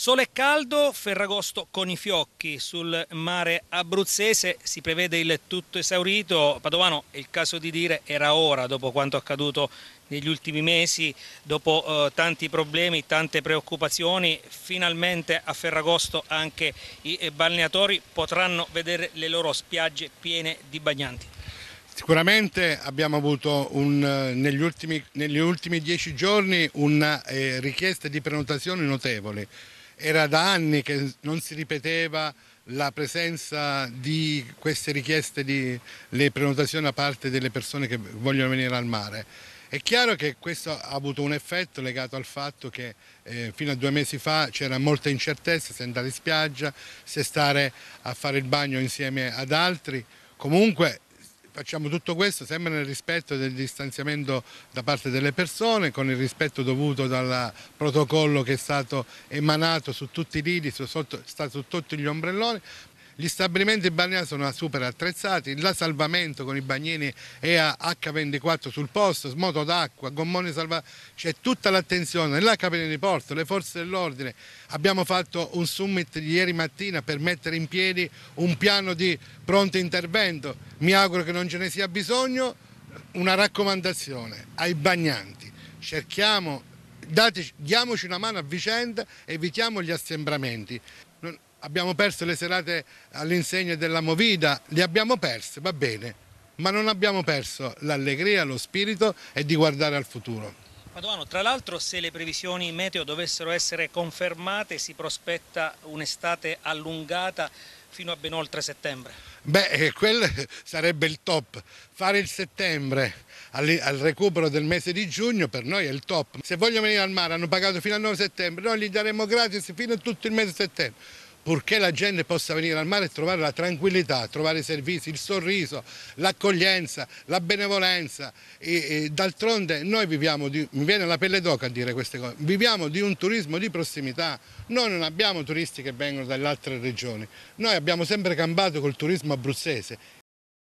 Sole e caldo, Ferragosto con i fiocchi sul mare abruzzese, si prevede il tutto esaurito. Padovano, è il caso di dire, era ora dopo quanto accaduto negli ultimi mesi, dopo eh, tanti problemi, tante preoccupazioni, finalmente a Ferragosto anche i eh, balneatori potranno vedere le loro spiagge piene di bagnanti. Sicuramente abbiamo avuto un, eh, negli, ultimi, negli, ultimi, dieci giorni una eh, richiesta di prenotazione notevole. Era da anni che non si ripeteva la presenza di queste richieste di le prenotazioni da parte delle persone che vogliono venire al mare. È chiaro che questo ha avuto un effetto legato al fatto che eh, fino a due mesi fa c'era molta incertezza se andare in spiaggia, se stare a fare il bagno insieme ad altri. Comunque Facciamo tutto questo sempre nel rispetto del distanziamento da parte delle persone, con il rispetto dovuto dal protocollo che è stato emanato su tutti i lidi, su, sotto, sta su tutti gli ombrelloni. Gli stabilimenti balneari sono super attrezzati, la salvamento con i bagnini EA H24 sul posto, moto d'acqua, gommone salvamento, c'è tutta l'attenzione, la capitale di porto, le forze dell'ordine. Abbiamo fatto un summit ieri mattina per mettere in piedi un piano di pronto intervento, mi auguro che non ce ne sia bisogno, una raccomandazione ai bagnanti, cerchiamo, dateci, diamoci una mano a vicenda, evitiamo gli assembramenti. Non, abbiamo perso le serate all'insegna della Movida, le abbiamo perse, va bene, ma non abbiamo perso l'allegria, lo spirito e di guardare al futuro. Padovano, tra l'altro se le previsioni meteo dovessero essere confermate si prospetta un'estate allungata fino a ben oltre settembre. Beh, eh, quello sarebbe il top. Fare il settembre al recupero del mese di giugno per noi è il top. Se vogliono venire al mare hanno pagato fino al 9 settembre, noi gli daremo gratis fino a tutto il mese di settembre purché la gente possa venire al mare e trovare la tranquillità, trovare i servizi, il sorriso, l'accoglienza, la benevolenza. d'altronde noi viviamo, di, mi viene la pelle d'oca a dire queste cose, viviamo di un turismo di prossimità, noi non abbiamo turisti che vengono dalle altre regioni, noi abbiamo sempre campato col turismo abruzzese